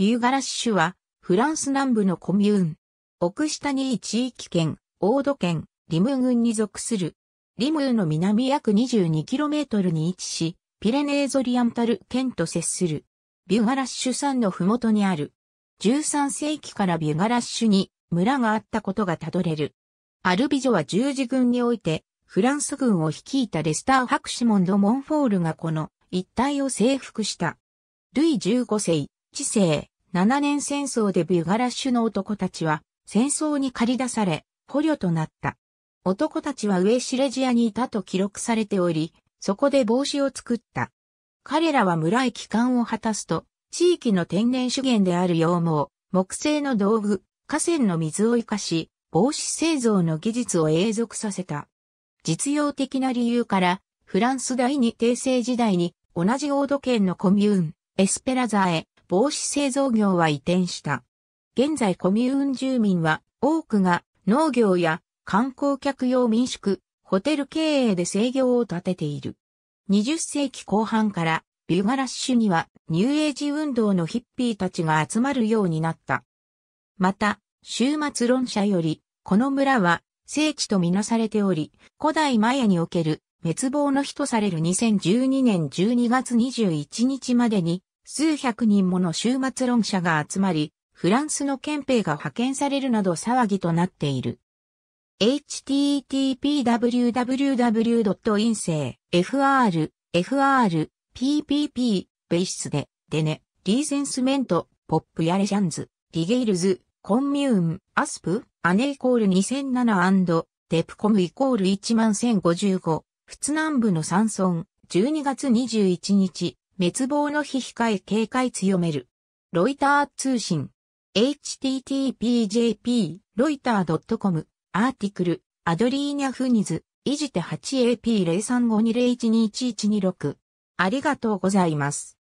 ビューガラッシュは、フランス南部のコミューン。奥下に地域圏、オード県、リムー郡に属する。リムーの南約 22km に位置し、ピレネーゾリアンタル県と接する。ビューガラッシュ山のふもとにある。13世紀からビューガラッシュに村があったことがたどれる。アルビジョは十字軍において、フランス軍を率いたレスター・ハクシモンド・モンフォールがこの一帯を征服した。ルイ15世、知世、7年戦争でビュガラッシュの男たちは戦争に駆り出され捕虜となった。男たちは上シレジアにいたと記録されており、そこで帽子を作った。彼らは村へ帰還を果たすと、地域の天然資源である羊毛、木製の道具、河川の水を生かし、帽子製造の技術を永続させた。実用的な理由から、フランス第二帝政時代に同じオード県のコミューン、エスペラザへ帽子製造業は移転した。現在コミューン住民は多くが農業や観光客用民宿、ホテル経営で制御を立てている。20世紀後半からビュガラッシュにはニューエイジ運動のヒッピーたちが集まるようになった。また、終末論者より、この村は聖地とみなされており、古代マヤにおける滅亡の日とされる2012年12月21日までに数百人もの終末論者が集まり、フランスの憲兵が派遣されるなど騒ぎとなっている。http://www.insefr.fr.ppp ベイシスで、デネ、リーゼンスメント、ポップやレジャンズ、リゲイルズ、コンミューン、アスプ、アネイコール2007デプコムイコール11055、仏南部の山村、12月21日、滅亡の日控え警戒強める。ロイター通信。http://jp, ロイター .com、アーティクル、アドリーニャ・フニズ、イジテ 8AP0352012126。ありがとうございます。